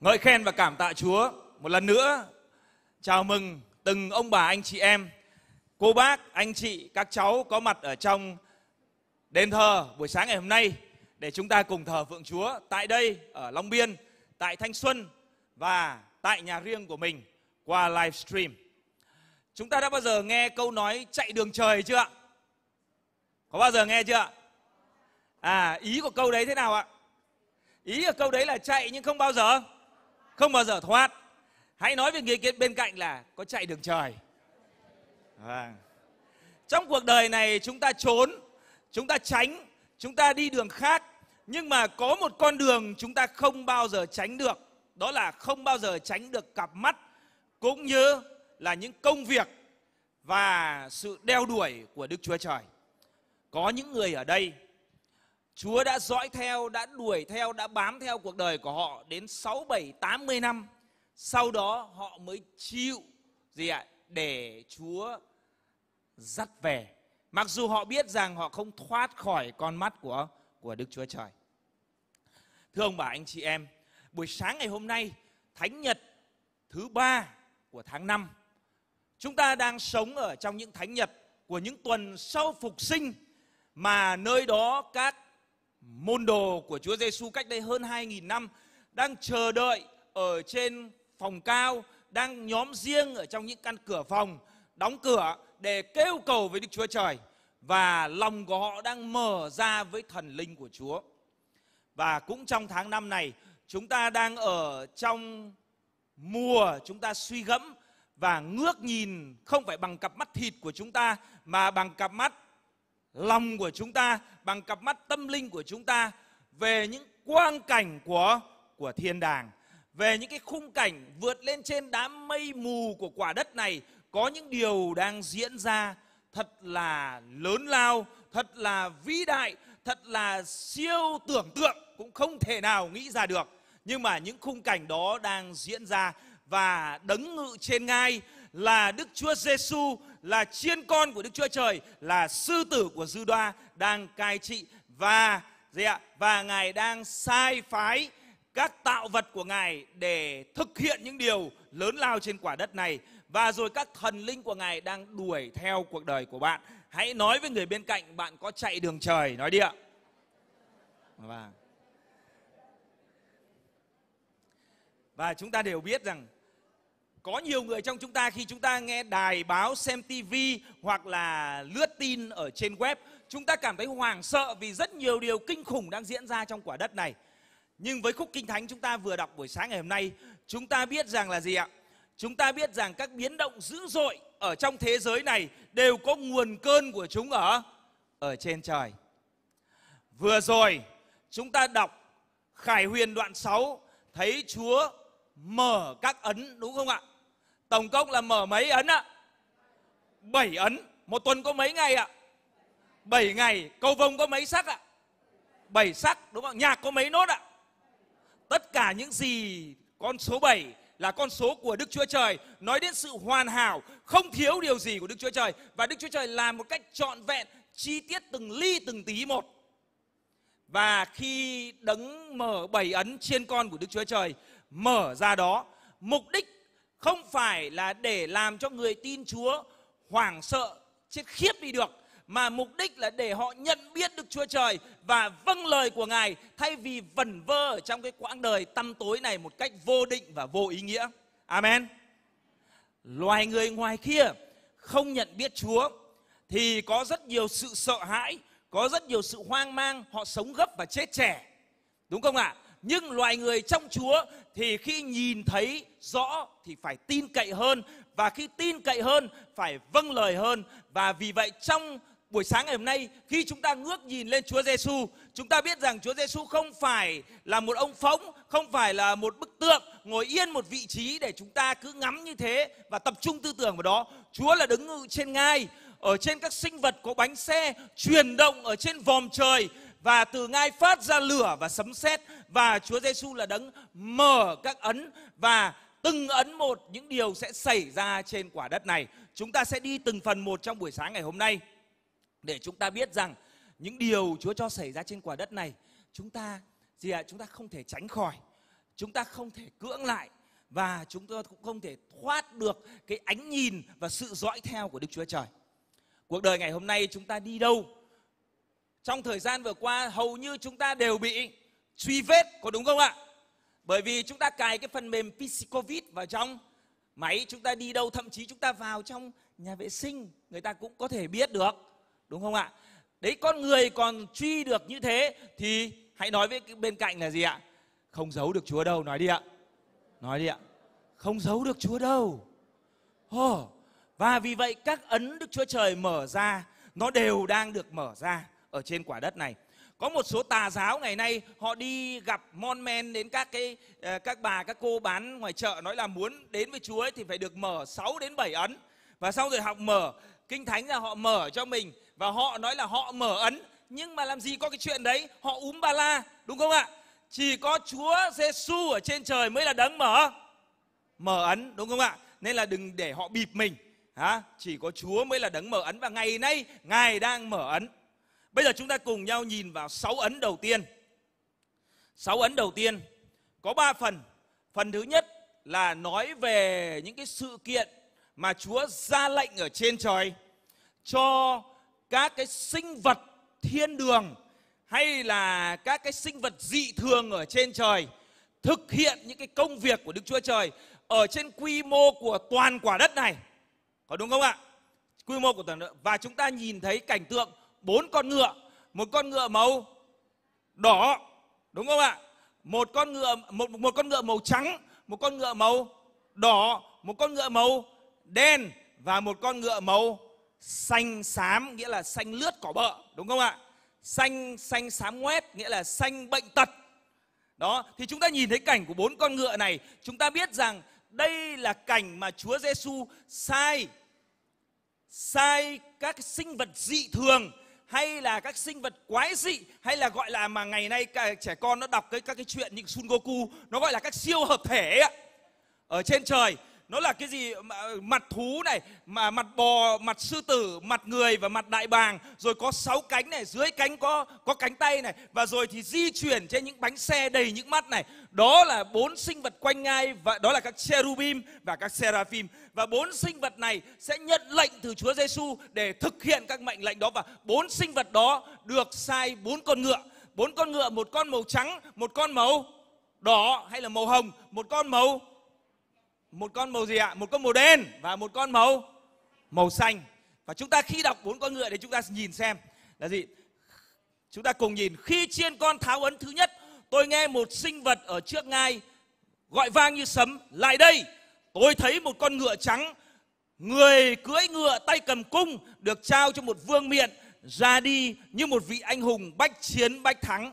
ngợi khen và cảm tạ Chúa. Một lần nữa chào mừng từng ông bà anh chị em, cô bác, anh chị, các cháu có mặt ở trong đền thờ buổi sáng ngày hôm nay để chúng ta cùng thờ phượng Chúa tại đây ở Long Biên, tại Thanh Xuân và tại nhà riêng của mình qua livestream. Chúng ta đã bao giờ nghe câu nói chạy đường trời chưa Có bao giờ nghe chưa À, ý của câu đấy thế nào ạ? Ý của câu đấy là chạy nhưng không bao giờ không bao giờ thoát hãy nói với người kia bên cạnh là có chạy đường trời à. trong cuộc đời này chúng ta trốn chúng ta tránh chúng ta đi đường khác nhưng mà có một con đường chúng ta không bao giờ tránh được đó là không bao giờ tránh được cặp mắt cũng như là những công việc và sự đeo đuổi của đức chúa trời có những người ở đây Chúa đã dõi theo, đã đuổi theo, đã bám theo cuộc đời của họ đến 6, 7, 80 năm. Sau đó họ mới chịu gì ạ? Để Chúa dắt về. Mặc dù họ biết rằng họ không thoát khỏi con mắt của của Đức Chúa Trời. Thưa ông bà anh chị em, buổi sáng ngày hôm nay, Thánh Nhật thứ ba của tháng 5. Chúng ta đang sống ở trong những Thánh Nhật của những tuần sau phục sinh mà nơi đó các môn đồ của Chúa Giêsu cách đây hơn 2.000 năm đang chờ đợi ở trên phòng cao, đang nhóm riêng ở trong những căn cửa phòng, đóng cửa để kêu cầu với Đức Chúa Trời và lòng của họ đang mở ra với thần linh của Chúa. Và cũng trong tháng năm này, chúng ta đang ở trong mùa chúng ta suy gẫm và ngước nhìn không phải bằng cặp mắt thịt của chúng ta mà bằng cặp mắt lòng của chúng ta, bằng cặp mắt tâm linh của chúng ta về những quang cảnh của của thiên đàng, về những cái khung cảnh vượt lên trên đám mây mù của quả đất này có những điều đang diễn ra thật là lớn lao, thật là vĩ đại, thật là siêu tưởng tượng cũng không thể nào nghĩ ra được. Nhưng mà những khung cảnh đó đang diễn ra và đấng ngự trên ngai là Đức Chúa Giêsu là chiên con của Đức Chúa Trời, là sư tử của dư đoa đang cai trị và gì ạ? Và ngài đang sai phái các tạo vật của ngài để thực hiện những điều lớn lao trên quả đất này và rồi các thần linh của ngài đang đuổi theo cuộc đời của bạn. Hãy nói với người bên cạnh bạn có chạy đường trời, nói đi ạ. Và và chúng ta đều biết rằng có nhiều người trong chúng ta khi chúng ta nghe đài báo xem tv hoặc là lướt tin ở trên web chúng ta cảm thấy hoảng sợ vì rất nhiều điều kinh khủng đang diễn ra trong quả đất này nhưng với khúc kinh thánh chúng ta vừa đọc buổi sáng ngày hôm nay chúng ta biết rằng là gì ạ chúng ta biết rằng các biến động dữ dội ở trong thế giới này đều có nguồn cơn của chúng ở ở trên trời vừa rồi chúng ta đọc khải huyền đoạn 6 thấy chúa mở các ấn đúng không ạ tổng cộng là mở mấy ấn ạ bảy ấn một tuần có mấy ngày ạ bảy ngày câu vông có mấy sắc ạ bảy sắc đúng không nhạc có mấy nốt ạ tất cả những gì con số bảy là con số của Đức Chúa Trời nói đến sự hoàn hảo không thiếu điều gì của Đức Chúa Trời và Đức Chúa Trời làm một cách trọn vẹn chi tiết từng ly từng tí một và khi đấng mở bảy ấn trên con của Đức Chúa Trời mở ra đó mục đích không phải là để làm cho người tin Chúa hoảng sợ chết khiếp đi được mà mục đích là để họ nhận biết được Chúa Trời và vâng lời của Ngài thay vì vẩn vơ ở trong cái quãng đời tăm tối này một cách vô định và vô ý nghĩa. Amen. Loài người ngoài kia không nhận biết Chúa thì có rất nhiều sự sợ hãi, có rất nhiều sự hoang mang, họ sống gấp và chết trẻ. Đúng không ạ? À? nhưng loài người trong Chúa thì khi nhìn thấy rõ thì phải tin cậy hơn và khi tin cậy hơn phải vâng lời hơn và vì vậy trong buổi sáng ngày hôm nay khi chúng ta ngước nhìn lên Chúa Giêsu, chúng ta biết rằng Chúa Giêsu không phải là một ông phóng, không phải là một bức tượng ngồi yên một vị trí để chúng ta cứ ngắm như thế và tập trung tư tưởng vào đó. Chúa là đứng ngự trên ngai, ở trên các sinh vật có bánh xe, chuyển động ở trên vòm trời và từ ngai phát ra lửa và sấm sét và Chúa Giêsu là đấng mở các ấn và từng ấn một những điều sẽ xảy ra trên quả đất này. Chúng ta sẽ đi từng phần một trong buổi sáng ngày hôm nay để chúng ta biết rằng những điều Chúa cho xảy ra trên quả đất này chúng ta gì ạ? À, chúng ta không thể tránh khỏi. Chúng ta không thể cưỡng lại và chúng ta cũng không thể thoát được cái ánh nhìn và sự dõi theo của Đức Chúa Trời. Cuộc đời ngày hôm nay chúng ta đi đâu trong thời gian vừa qua hầu như chúng ta đều bị truy vết có đúng không ạ? Bởi vì chúng ta cài cái phần mềm PC Covid vào trong máy chúng ta đi đâu thậm chí chúng ta vào trong nhà vệ sinh người ta cũng có thể biết được đúng không ạ? Đấy con người còn truy được như thế thì hãy nói với bên cạnh là gì ạ? Không giấu được Chúa đâu nói đi ạ. Nói đi ạ. Không giấu được Chúa đâu. Oh. Và vì vậy các ấn Đức Chúa Trời mở ra nó đều đang được mở ra ở trên quả đất này có một số tà giáo ngày nay họ đi gặp mon men đến các cái ờ, các bà các cô bán ngoài chợ nói là muốn đến với Chúa ấy thì phải được mở 6 đến 7 ấn và sau rồi học mở kinh thánh là họ mở cho mình và họ nói là họ mở ấn nhưng mà làm gì có cái chuyện đấy họ úm ba la đúng không ạ chỉ có Chúa Giêsu ở trên trời mới là đấng mở mở ấn đúng không ạ nên là đừng để họ bịp mình hả chỉ có Chúa mới là đấng mở ấn và ngày nay Ngài đang mở ấn Bây giờ chúng ta cùng nhau nhìn vào sáu ấn đầu tiên. Sáu ấn đầu tiên có ba phần. Phần thứ nhất là nói về những cái sự kiện mà Chúa ra lệnh ở trên trời cho các cái sinh vật thiên đường hay là các cái sinh vật dị thường ở trên trời thực hiện những cái công việc của Đức Chúa Trời ở trên quy mô của toàn quả đất này. Có đúng không ạ? Quy mô của toàn đất. Và chúng ta nhìn thấy cảnh tượng bốn con ngựa một con ngựa màu đỏ đúng không ạ một con ngựa một một con ngựa màu trắng một con ngựa màu đỏ một con ngựa màu đen và một con ngựa màu xanh xám nghĩa là xanh lướt cỏ bợ đúng không ạ xanh xanh xám ngoét nghĩa là xanh bệnh tật đó thì chúng ta nhìn thấy cảnh của bốn con ngựa này chúng ta biết rằng đây là cảnh mà Chúa Giêsu sai sai các sinh vật dị thường hay là các sinh vật quái dị hay là gọi là mà ngày nay trẻ con nó đọc cái các cái chuyện những Sun Goku nó gọi là các siêu hợp thể ấy, ở trên trời nó là cái gì ờ, mặt thú này mà mặt bò mặt sư tử mặt người và mặt đại bàng rồi có sáu cánh này dưới cánh có có cánh tay này và rồi thì di chuyển trên những bánh xe đầy những mắt này đó là bốn sinh vật quanh ngai và đó là các cherubim và các seraphim và bốn sinh vật này sẽ nhận lệnh từ Chúa Giêsu để thực hiện các mệnh lệnh đó và bốn sinh vật đó được sai bốn con ngựa bốn con ngựa một con màu trắng một con màu đỏ hay là màu hồng một con màu một con màu gì ạ? Một con màu đen và một con màu màu xanh. Và chúng ta khi đọc bốn con ngựa thì chúng ta nhìn xem là gì? Chúng ta cùng nhìn khi chiên con tháo ấn thứ nhất, tôi nghe một sinh vật ở trước ngai gọi vang như sấm, lại đây. Tôi thấy một con ngựa trắng, người cưỡi ngựa tay cầm cung được trao cho một vương miện ra đi như một vị anh hùng bách chiến bách thắng.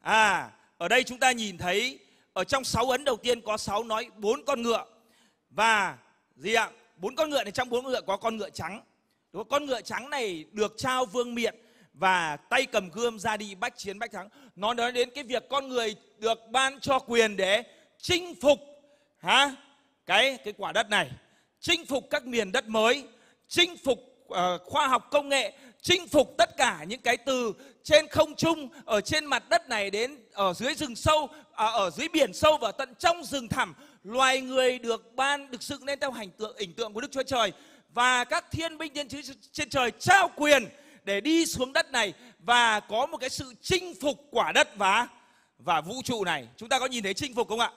À, ở đây chúng ta nhìn thấy ở trong sáu ấn đầu tiên có sáu nói bốn con ngựa và gì ạ bốn con ngựa này trong bốn ngựa có con ngựa trắng đúng không? con ngựa trắng này được trao vương miện và tay cầm gươm ra đi bách chiến bách thắng nó nói đến cái việc con người được ban cho quyền để chinh phục hả cái cái quả đất này chinh phục các miền đất mới chinh phục uh, khoa học công nghệ chinh phục tất cả những cái từ trên không trung ở trên mặt đất này đến ở dưới rừng sâu à, ở dưới biển sâu và tận trong rừng thẳm loài người được ban được dựng lên theo hành tượng hình tượng của Đức Chúa Trời và các thiên binh thiên chúa trên trời trao quyền để đi xuống đất này và có một cái sự chinh phục quả đất và và vũ trụ này. Chúng ta có nhìn thấy chinh phục không ạ?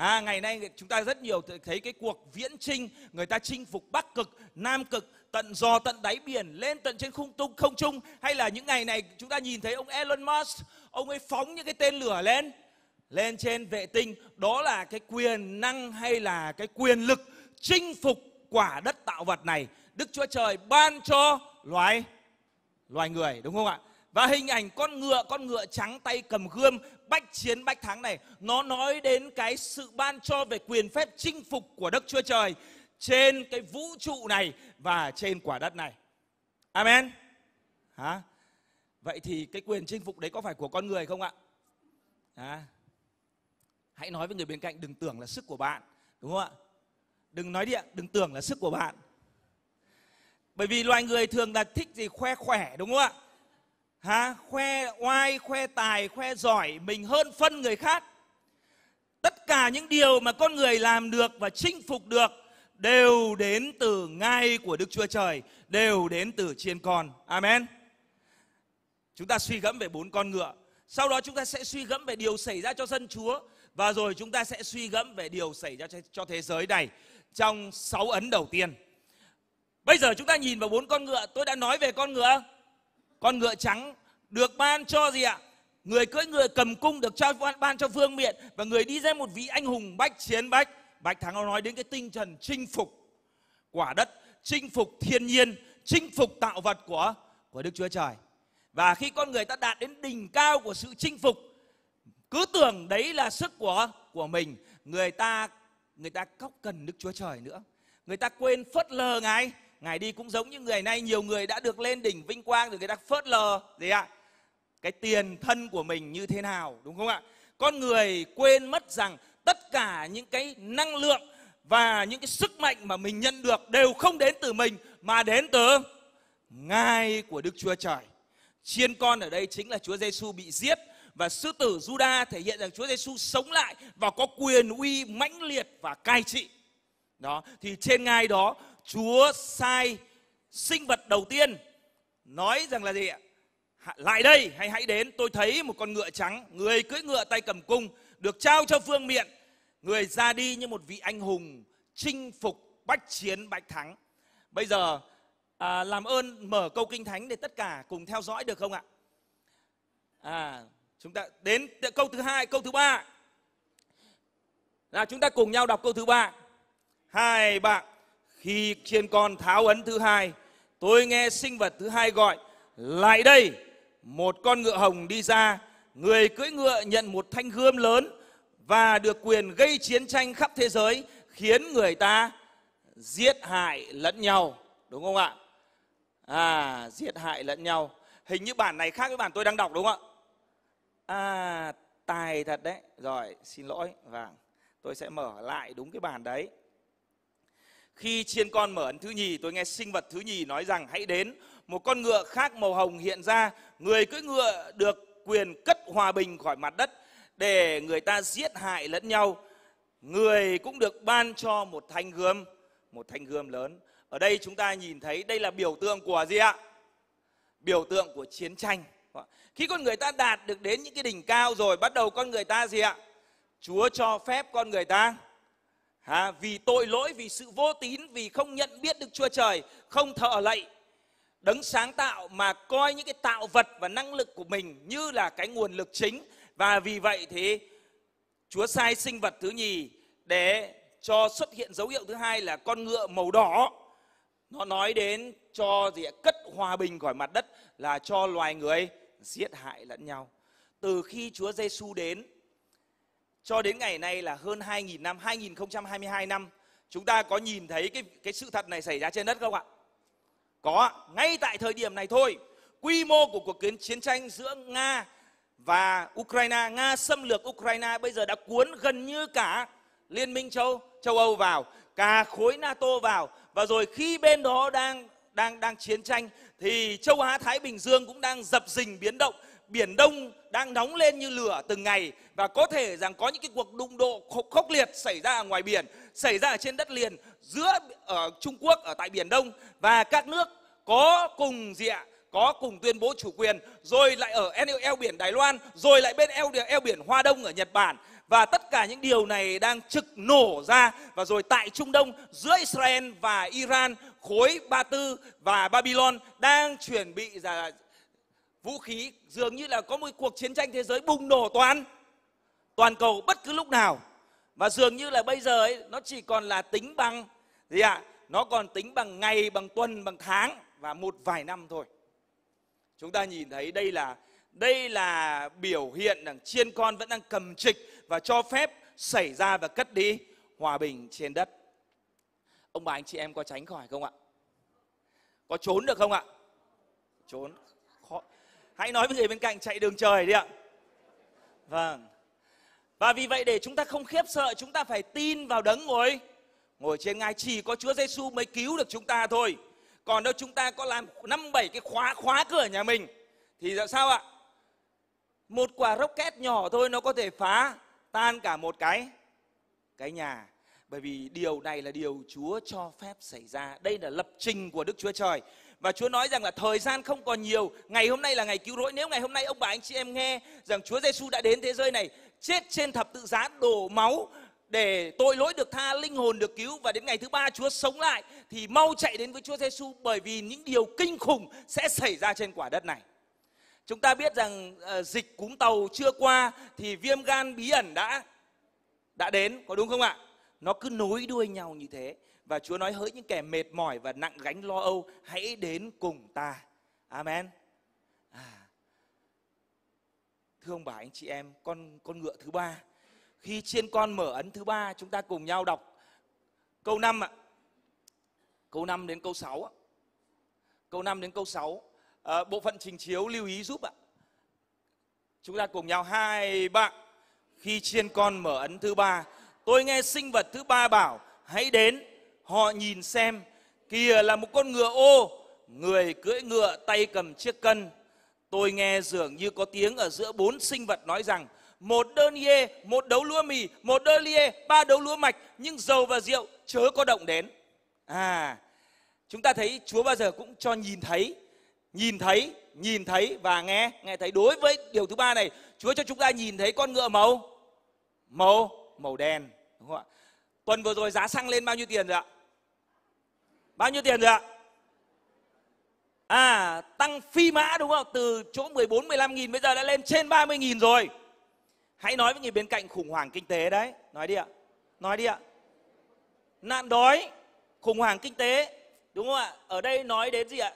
À, ngày nay chúng ta rất nhiều thấy cái cuộc viễn chinh người ta chinh phục Bắc cực, Nam cực, tận dò tận đáy biển lên tận trên không tung không trung hay là những ngày này chúng ta nhìn thấy ông Elon Musk ông ấy phóng những cái tên lửa lên lên trên vệ tinh đó là cái quyền năng hay là cái quyền lực chinh phục quả đất tạo vật này Đức Chúa Trời ban cho loài loài người đúng không ạ? Và hình ảnh con ngựa, con ngựa trắng tay cầm gươm bách chiến bách thắng này nó nói đến cái sự ban cho về quyền phép chinh phục của Đức Chúa Trời trên cái vũ trụ này và trên quả đất này. Amen. Hả? Vậy thì cái quyền chinh phục đấy có phải của con người không ạ? hả hãy nói với người bên cạnh đừng tưởng là sức của bạn, đúng không ạ? Đừng nói điện, đừng tưởng là sức của bạn. Bởi vì loài người thường là thích gì khoe khỏe đúng không ạ? ha, khoe oai, khoe tài, khoe giỏi mình hơn phân người khác. Tất cả những điều mà con người làm được và chinh phục được đều đến từ ngai của Đức Chúa Trời, đều đến từ trên con. Amen. Chúng ta suy gẫm về bốn con ngựa, sau đó chúng ta sẽ suy gẫm về điều xảy ra cho dân Chúa và rồi chúng ta sẽ suy gẫm về điều xảy ra cho thế giới này trong sáu ấn đầu tiên. Bây giờ chúng ta nhìn vào bốn con ngựa, tôi đã nói về con ngựa con ngựa trắng được ban cho gì ạ? Người cưỡi ngựa cầm cung được trao ban cho Vương Miện và người đi ra một vị anh hùng bách chiến bách. Bạch Thắng nói đến cái tinh thần chinh phục quả đất, chinh phục thiên nhiên, chinh phục tạo vật của của Đức Chúa Trời. Và khi con người ta đạt đến đỉnh cao của sự chinh phục, cứ tưởng đấy là sức của của mình, người ta người ta cóc cần Đức Chúa Trời nữa. Người ta quên phớt lờ Ngài, ngài đi cũng giống như người nay nhiều người đã được lên đỉnh vinh quang rồi người ta phớt lờ gì ạ à? cái tiền thân của mình như thế nào đúng không ạ con người quên mất rằng tất cả những cái năng lượng và những cái sức mạnh mà mình nhận được đều không đến từ mình mà đến từ ngai của Đức Chúa Trời. Chiên con ở đây chính là Chúa Giêsu bị giết và sư tử Juda thể hiện rằng Chúa Giêsu sống lại và có quyền uy mãnh liệt và cai trị. Đó, thì trên ngai đó Chúa sai sinh vật đầu tiên nói rằng là gì ạ? Lại đây hay hãy đến, tôi thấy một con ngựa trắng, người cưỡi ngựa tay cầm cung, được trao cho phương miện. Người ra đi như một vị anh hùng, chinh phục bách chiến bách thắng. Bây giờ à, làm ơn mở câu kinh thánh để tất cả cùng theo dõi được không ạ? À, chúng ta đến câu thứ hai, câu thứ ba. Là chúng ta cùng nhau đọc câu thứ ba. Hai bạn khi trên con tháo ấn thứ hai, tôi nghe sinh vật thứ hai gọi, lại đây, một con ngựa hồng đi ra, người cưỡi ngựa nhận một thanh gươm lớn và được quyền gây chiến tranh khắp thế giới, khiến người ta giết hại lẫn nhau, đúng không ạ? À, giết hại lẫn nhau. Hình như bản này khác với bản tôi đang đọc đúng không ạ? À, tài thật đấy. Rồi, xin lỗi. Vâng. Tôi sẽ mở lại đúng cái bản đấy. Khi chiên con mở ấn thứ nhì, tôi nghe sinh vật thứ nhì nói rằng hãy đến. Một con ngựa khác màu hồng hiện ra, người cưỡi ngựa được quyền cất hòa bình khỏi mặt đất để người ta giết hại lẫn nhau. Người cũng được ban cho một thanh gươm, một thanh gươm lớn. Ở đây chúng ta nhìn thấy đây là biểu tượng của gì ạ? Biểu tượng của chiến tranh. Khi con người ta đạt được đến những cái đỉnh cao rồi bắt đầu con người ta gì ạ? Chúa cho phép con người ta ha, vì tội lỗi, vì sự vô tín, vì không nhận biết được Chúa Trời, không thờ lạy đấng sáng tạo mà coi những cái tạo vật và năng lực của mình như là cái nguồn lực chính và vì vậy thì Chúa sai sinh vật thứ nhì để cho xuất hiện dấu hiệu thứ hai là con ngựa màu đỏ nó nói đến cho gì cất hòa bình khỏi mặt đất là cho loài người giết hại lẫn nhau từ khi Chúa Giêsu đến cho đến ngày nay là hơn 2.000 năm, 2022 năm chúng ta có nhìn thấy cái cái sự thật này xảy ra trên đất không ạ? Có, ngay tại thời điểm này thôi, quy mô của cuộc kiến chiến tranh giữa Nga và Ukraine, Nga xâm lược Ukraine bây giờ đã cuốn gần như cả Liên minh châu châu Âu vào, cả khối NATO vào và rồi khi bên đó đang đang đang chiến tranh thì châu Á Thái Bình Dương cũng đang dập dình biến động Biển Đông đang nóng lên như lửa từng ngày và có thể rằng có những cái cuộc đụng độ khốc liệt xảy ra ở ngoài biển, xảy ra ở trên đất liền giữa ở Trung Quốc ở tại Biển Đông và các nước có cùng dịa có cùng tuyên bố chủ quyền rồi lại ở eo, eo biển Đài Loan rồi lại bên eo eo biển Hoa Đông ở Nhật Bản và tất cả những điều này đang trực nổ ra và rồi tại Trung Đông giữa Israel và Iran khối Ba Tư và Babylon đang chuẩn bị ra vũ khí dường như là có một cuộc chiến tranh thế giới bùng nổ toàn toàn cầu bất cứ lúc nào và dường như là bây giờ ấy, nó chỉ còn là tính bằng gì ạ à? nó còn tính bằng ngày bằng tuần bằng tháng và một vài năm thôi chúng ta nhìn thấy đây là đây là biểu hiện rằng chiên con vẫn đang cầm trịch và cho phép xảy ra và cất đi hòa bình trên đất ông bà anh chị em có tránh khỏi không ạ có trốn được không ạ trốn hãy nói với người bên cạnh chạy đường trời đi ạ vâng và vì vậy để chúng ta không khiếp sợ chúng ta phải tin vào đấng ngồi ngồi trên ngai chỉ có Chúa Giêsu mới cứu được chúng ta thôi còn nếu chúng ta có làm năm bảy cái khóa khóa cửa nhà mình thì sao ạ một quả rocket nhỏ thôi nó có thể phá tan cả một cái cái nhà bởi vì điều này là điều Chúa cho phép xảy ra đây là lập trình của Đức Chúa Trời và Chúa nói rằng là thời gian không còn nhiều, ngày hôm nay là ngày cứu rỗi. Nếu ngày hôm nay ông bà anh chị em nghe rằng Chúa Giêsu đã đến thế giới này, chết trên thập tự giá đổ máu để tội lỗi được tha, linh hồn được cứu và đến ngày thứ ba Chúa sống lại thì mau chạy đến với Chúa Giêsu bởi vì những điều kinh khủng sẽ xảy ra trên quả đất này. Chúng ta biết rằng uh, dịch cúm tàu chưa qua thì viêm gan bí ẩn đã đã đến có đúng không ạ? Nó cứ nối đuôi nhau như thế. Và Chúa nói hỡi những kẻ mệt mỏi và nặng gánh lo âu, hãy đến cùng ta. Amen. À. Thưa ông bà anh chị em, con con ngựa thứ ba. Khi chiên con mở ấn thứ ba, chúng ta cùng nhau đọc câu 5 ạ. Câu 5 đến câu 6 ạ. Câu 5 đến câu 6. À, ờ, bộ phận trình chiếu lưu ý giúp ạ. Chúng ta cùng nhau hai bạn khi chiên con mở ấn thứ ba, tôi nghe sinh vật thứ ba bảo hãy đến họ nhìn xem kìa là một con ngựa ô người cưỡi ngựa tay cầm chiếc cân tôi nghe dường như có tiếng ở giữa bốn sinh vật nói rằng một đơn yê một đấu lúa mì một đơn yê ba đấu lúa mạch nhưng dầu và rượu chớ có động đến à chúng ta thấy chúa bao giờ cũng cho nhìn thấy nhìn thấy nhìn thấy và nghe nghe thấy đối với điều thứ ba này chúa cho chúng ta nhìn thấy con ngựa màu màu màu đen đúng không ạ tuần vừa rồi giá xăng lên bao nhiêu tiền rồi ạ Bao nhiêu tiền rồi ạ? À, tăng phi mã đúng không? Từ chỗ 14 15 nghìn bây giờ đã lên trên 30 nghìn rồi. Hãy nói với người bên cạnh khủng hoảng kinh tế đấy, nói đi ạ. Nói đi ạ. Nạn đói, khủng hoảng kinh tế, đúng không ạ? Ở đây nói đến gì ạ?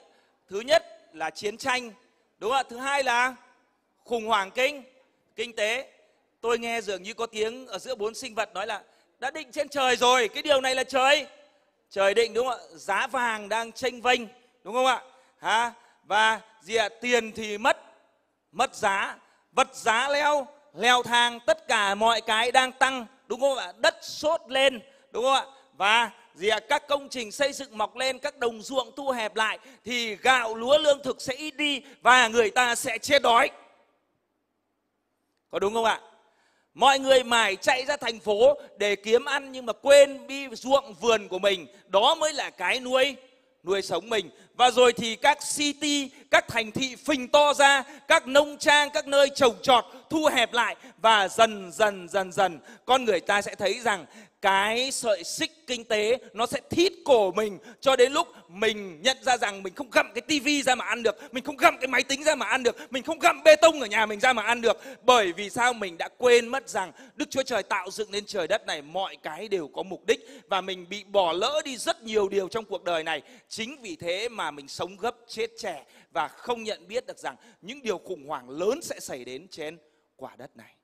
Thứ nhất là chiến tranh, đúng không ạ? Thứ hai là khủng hoảng kinh kinh tế. Tôi nghe dường như có tiếng ở giữa bốn sinh vật nói là đã định trên trời rồi, cái điều này là trời trời định đúng không ạ giá vàng đang tranh vênh đúng không ạ ha và gì ạ tiền thì mất mất giá vật giá leo leo thang tất cả mọi cái đang tăng đúng không ạ đất sốt lên đúng không ạ và gì ạ các công trình xây dựng mọc lên các đồng ruộng thu hẹp lại thì gạo lúa lương thực sẽ ít đi và người ta sẽ chết đói có đúng không ạ Mọi người mải chạy ra thành phố để kiếm ăn nhưng mà quên đi ruộng vườn của mình. Đó mới là cái nuôi nuôi sống mình và rồi thì các city, các thành thị phình to ra, các nông trang, các nơi trồng trọt thu hẹp lại và dần dần dần dần con người ta sẽ thấy rằng cái sợi xích kinh tế nó sẽ thít cổ mình cho đến lúc mình nhận ra rằng mình không gặm cái tivi ra mà ăn được, mình không gặm cái máy tính ra mà ăn được, mình không gặm bê tông ở nhà mình ra mà ăn được. Bởi vì sao mình đã quên mất rằng Đức Chúa Trời tạo dựng nên trời đất này mọi cái đều có mục đích và mình bị bỏ lỡ đi rất nhiều điều trong cuộc đời này. Chính vì thế mà mà mình sống gấp chết trẻ và không nhận biết được rằng những điều khủng hoảng lớn sẽ xảy đến trên quả đất này.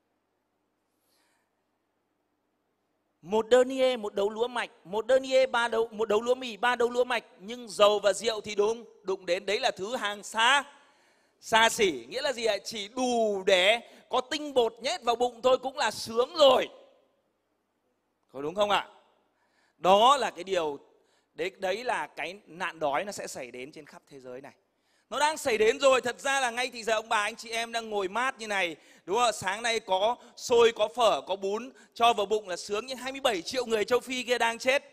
Một đơn niê, một đấu lúa mạch, một đơn niê, ba đấu, một đấu lúa mì, ba đấu lúa mạch, nhưng dầu và rượu thì đúng, đụng đến đấy là thứ hàng xa, xa xỉ. Nghĩa là gì ạ? Chỉ đủ để có tinh bột nhét vào bụng thôi cũng là sướng rồi. Có đúng không ạ? Đó là cái điều đấy đấy là cái nạn đói nó sẽ xảy đến trên khắp thế giới này nó đang xảy đến rồi thật ra là ngay thì giờ ông bà anh chị em đang ngồi mát như này đúng không sáng nay có xôi có phở có bún cho vào bụng là sướng nhưng 27 triệu người châu phi kia đang chết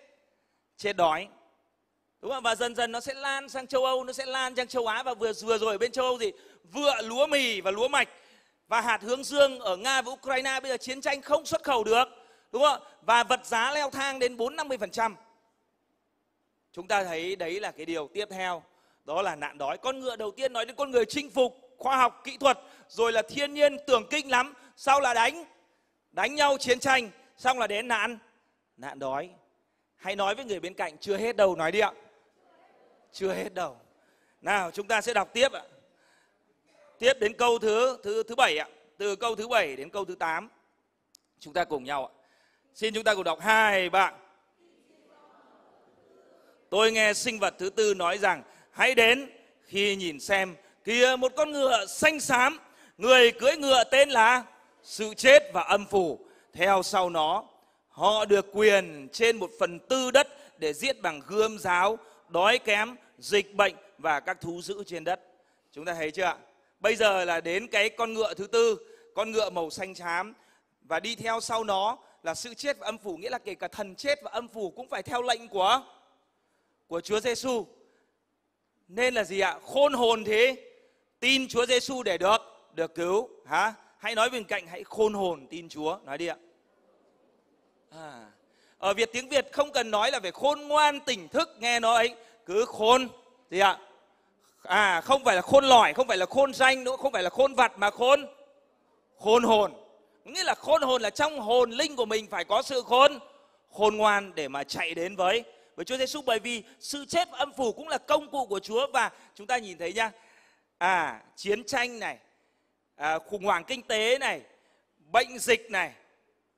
chết đói đúng không và dần dần nó sẽ lan sang châu âu nó sẽ lan sang châu á và vừa vừa rồi ở bên châu âu gì vừa lúa mì và lúa mạch và hạt hướng dương ở nga và ukraine bây giờ chiến tranh không xuất khẩu được đúng không và vật giá leo thang đến bốn năm mươi phần trăm chúng ta thấy đấy là cái điều tiếp theo đó là nạn đói con ngựa đầu tiên nói đến con người chinh phục khoa học kỹ thuật rồi là thiên nhiên tưởng kinh lắm sau là đánh đánh nhau chiến tranh xong là đến nạn nạn đói hãy nói với người bên cạnh chưa hết đâu nói đi ạ chưa hết đâu nào chúng ta sẽ đọc tiếp ạ tiếp đến câu thứ thứ thứ bảy ạ từ câu thứ bảy đến câu thứ tám chúng ta cùng nhau ạ xin chúng ta cùng đọc hai bạn tôi nghe sinh vật thứ tư nói rằng hãy đến khi nhìn xem kìa một con ngựa xanh xám người cưỡi ngựa tên là sự chết và âm phủ theo sau nó họ được quyền trên một phần tư đất để giết bằng gươm giáo đói kém dịch bệnh và các thú dữ trên đất chúng ta thấy chưa ạ bây giờ là đến cái con ngựa thứ tư con ngựa màu xanh xám và đi theo sau nó là sự chết và âm phủ nghĩa là kể cả thần chết và âm phủ cũng phải theo lệnh của của Chúa Giêsu. Nên là gì ạ? Khôn hồn thế tin Chúa Giêsu để được được cứu hả? Hãy nói bên cạnh hãy khôn hồn tin Chúa, nói đi ạ. À, ở Việt tiếng Việt không cần nói là phải khôn ngoan tỉnh thức nghe nói cứ khôn gì ạ? À không phải là khôn lỏi, không phải là khôn danh nữa, không phải là khôn vặt mà khôn khôn hồn. Nghĩa là khôn hồn là trong hồn linh của mình phải có sự khôn khôn ngoan để mà chạy đến với với Chúa Giêsu bởi vì sự chết âm phủ cũng là công cụ của Chúa và chúng ta nhìn thấy nhá à chiến tranh này à, khủng hoảng kinh tế này bệnh dịch này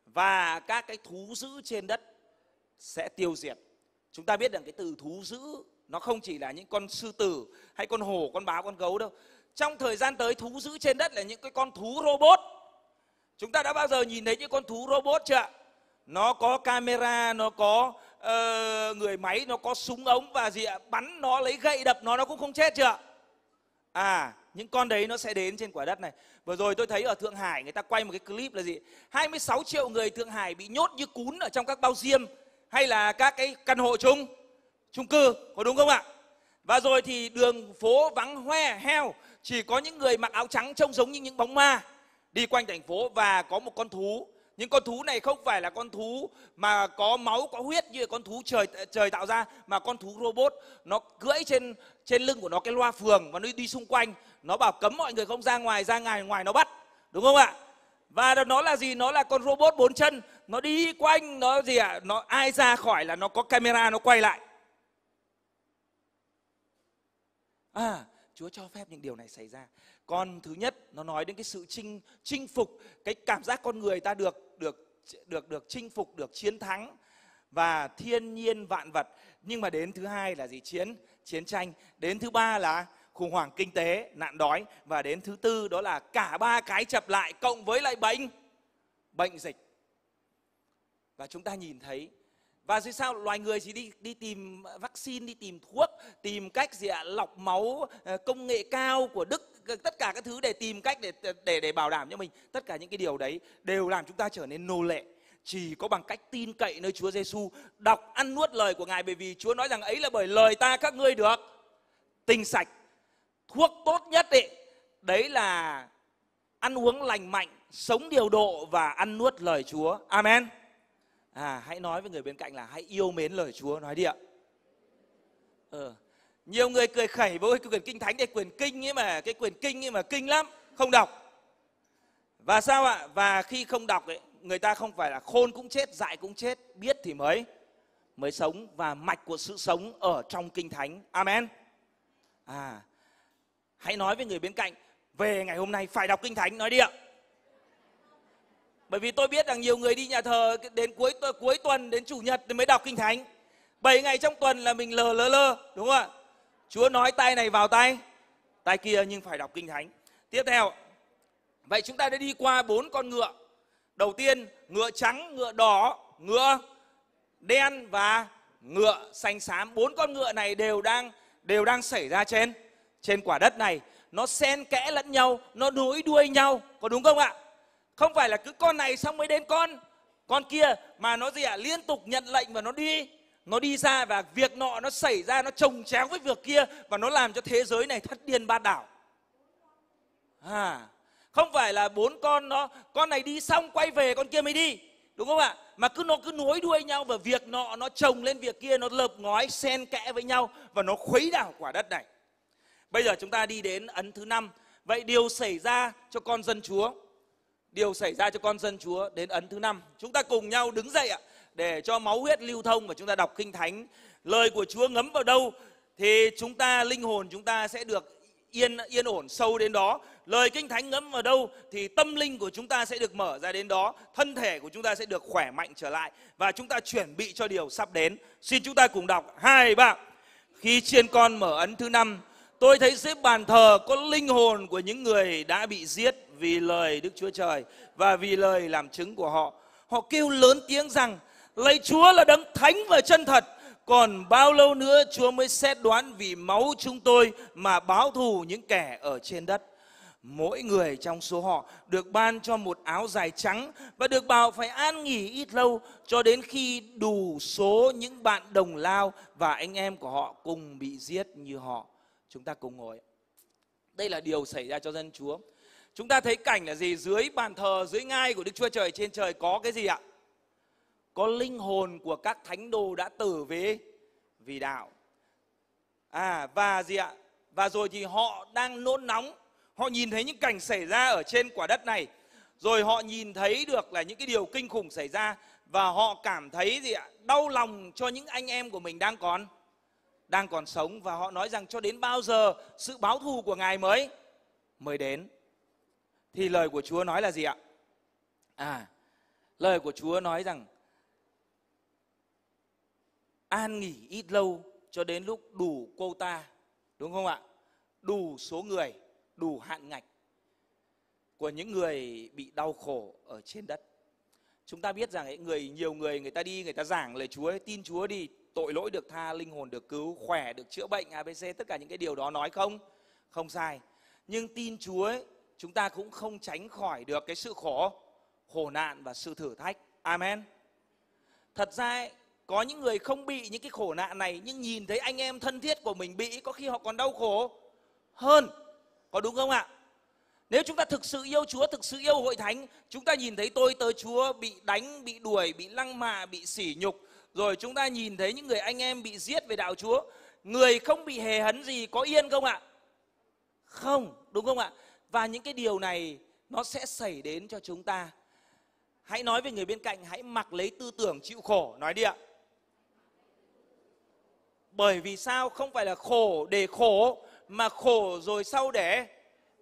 và các cái thú dữ trên đất sẽ tiêu diệt chúng ta biết rằng cái từ thú dữ nó không chỉ là những con sư tử hay con hổ con báo con gấu đâu trong thời gian tới thú dữ trên đất là những cái con thú robot chúng ta đã bao giờ nhìn thấy những con thú robot chưa nó có camera nó có uh, người máy nó có súng ống và gì ạ bắn nó lấy gậy đập nó nó cũng không chết chưa à những con đấy nó sẽ đến trên quả đất này vừa rồi tôi thấy ở thượng hải người ta quay một cái clip là gì 26 triệu người thượng hải bị nhốt như cún ở trong các bao diêm hay là các cái căn hộ chung chung cư có đúng không ạ và rồi thì đường phố vắng hoe heo chỉ có những người mặc áo trắng trông giống như những bóng ma đi quanh thành phố và có một con thú những con thú này không phải là con thú mà có máu có huyết như con thú trời trời tạo ra mà con thú robot nó cưỡi trên trên lưng của nó cái loa phường và nó đi xung quanh nó bảo cấm mọi người không ra ngoài ra ngoài ngoài nó bắt đúng không ạ và nó là gì nó là con robot bốn chân nó đi quanh nó gì ạ nó ai ra khỏi là nó có camera nó quay lại à chúa cho phép những điều này xảy ra con thứ nhất nó nói đến cái sự chinh chinh phục cái cảm giác con người ta được được được được chinh phục được chiến thắng và thiên nhiên vạn vật nhưng mà đến thứ hai là gì chiến chiến tranh đến thứ ba là khủng hoảng kinh tế nạn đói và đến thứ tư đó là cả ba cái chập lại cộng với lại bệnh bệnh dịch và chúng ta nhìn thấy và vì sao loài người chỉ đi đi tìm vaccine đi tìm thuốc tìm cách gì ạ lọc máu ờ, công nghệ cao của đức tất cả các thứ để tìm cách để để để bảo đảm cho mình tất cả những cái điều đấy đều làm chúng ta trở nên nô lệ chỉ có bằng cách tin cậy nơi Chúa Giêsu đọc ăn nuốt lời của ngài bởi vì Chúa nói rằng ấy là bởi lời ta các ngươi được tinh sạch thuốc tốt nhất ấy, đấy là ăn uống lành mạnh sống điều độ và ăn nuốt lời Chúa Amen à hãy nói với người bên cạnh là hãy yêu mến lời Chúa nói đi ạ ờ nhiều người cười khẩy với quyền kinh thánh đây quyền kinh ấy mà cái quyền kinh ấy mà kinh lắm không đọc và sao ạ và khi không đọc ấy người ta không phải là khôn cũng chết dại cũng chết biết thì mới mới sống và mạch của sự sống ở trong kinh thánh amen à hãy nói với người bên cạnh về ngày hôm nay phải đọc kinh thánh nói đi ạ bởi vì tôi biết rằng nhiều người đi nhà thờ đến cuối cuối tuần đến chủ nhật thì mới đọc kinh thánh 7 ngày trong tuần là mình lờ lơ lơ đúng không ạ Chúa nói tay này vào tay, tay kia nhưng phải đọc kinh thánh. Tiếp theo, vậy chúng ta đã đi qua bốn con ngựa. Đầu tiên, ngựa trắng, ngựa đỏ, ngựa đen và ngựa xanh xám. Bốn con ngựa này đều đang đều đang xảy ra trên trên quả đất này. Nó xen kẽ lẫn nhau, nó nối đuôi nhau, có đúng không ạ? Không phải là cứ con này xong mới đến con con kia mà nó gì ạ liên tục nhận lệnh và nó đi nó đi ra và việc nọ nó xảy ra nó trồng chéo với việc kia và nó làm cho thế giới này thất điên bát đảo à, không phải là bốn con nó con này đi xong quay về con kia mới đi đúng không ạ mà cứ nó cứ nối đuôi nhau và việc nọ nó trồng lên việc kia nó lợp ngói xen kẽ với nhau và nó khuấy đảo quả đất này bây giờ chúng ta đi đến ấn thứ năm vậy điều xảy ra cho con dân chúa điều xảy ra cho con dân chúa đến ấn thứ năm chúng ta cùng nhau đứng dậy ạ để cho máu huyết lưu thông và chúng ta đọc kinh thánh lời của Chúa ngấm vào đâu thì chúng ta linh hồn chúng ta sẽ được yên yên ổn sâu đến đó lời kinh thánh ngấm vào đâu thì tâm linh của chúng ta sẽ được mở ra đến đó thân thể của chúng ta sẽ được khỏe mạnh trở lại và chúng ta chuẩn bị cho điều sắp đến xin chúng ta cùng đọc hai ba khi chiên con mở ấn thứ năm tôi thấy xếp bàn thờ có linh hồn của những người đã bị giết vì lời đức chúa trời và vì lời làm chứng của họ họ kêu lớn tiếng rằng Lạy Chúa là đấng thánh và chân thật. Còn bao lâu nữa Chúa mới xét đoán vì máu chúng tôi mà báo thù những kẻ ở trên đất. Mỗi người trong số họ được ban cho một áo dài trắng và được bảo phải an nghỉ ít lâu cho đến khi đủ số những bạn đồng lao và anh em của họ cùng bị giết như họ. Chúng ta cùng ngồi. Đây là điều xảy ra cho dân Chúa. Chúng ta thấy cảnh là gì? Dưới bàn thờ, dưới ngai của Đức Chúa Trời trên trời có cái gì ạ? có linh hồn của các thánh đồ đã tử vì vì đạo à và gì ạ và rồi thì họ đang nôn nóng họ nhìn thấy những cảnh xảy ra ở trên quả đất này rồi họ nhìn thấy được là những cái điều kinh khủng xảy ra và họ cảm thấy gì ạ đau lòng cho những anh em của mình đang còn đang còn sống và họ nói rằng cho đến bao giờ sự báo thù của ngài mới mới đến thì lời của chúa nói là gì ạ à lời của chúa nói rằng an nghỉ ít lâu cho đến lúc đủ quota, đúng không ạ? Đủ số người, đủ hạn ngạch của những người bị đau khổ ở trên đất. Chúng ta biết rằng ấy, người nhiều người người ta đi người ta giảng lời Chúa, ấy, tin Chúa đi, tội lỗi được tha, linh hồn được cứu, khỏe được chữa bệnh ABC tất cả những cái điều đó nói không? Không sai. Nhưng tin Chúa ấy, chúng ta cũng không tránh khỏi được cái sự khổ, khổ nạn và sự thử thách. Amen. Thật ra ấy, có những người không bị những cái khổ nạn này nhưng nhìn thấy anh em thân thiết của mình bị có khi họ còn đau khổ hơn có đúng không ạ nếu chúng ta thực sự yêu chúa thực sự yêu hội thánh chúng ta nhìn thấy tôi tớ chúa bị đánh bị đuổi bị lăng mạ bị sỉ nhục rồi chúng ta nhìn thấy những người anh em bị giết về đạo chúa người không bị hề hấn gì có yên không ạ không đúng không ạ và những cái điều này nó sẽ xảy đến cho chúng ta hãy nói với người bên cạnh hãy mặc lấy tư tưởng chịu khổ nói đi ạ bởi vì sao không phải là khổ để khổ mà khổ rồi sau để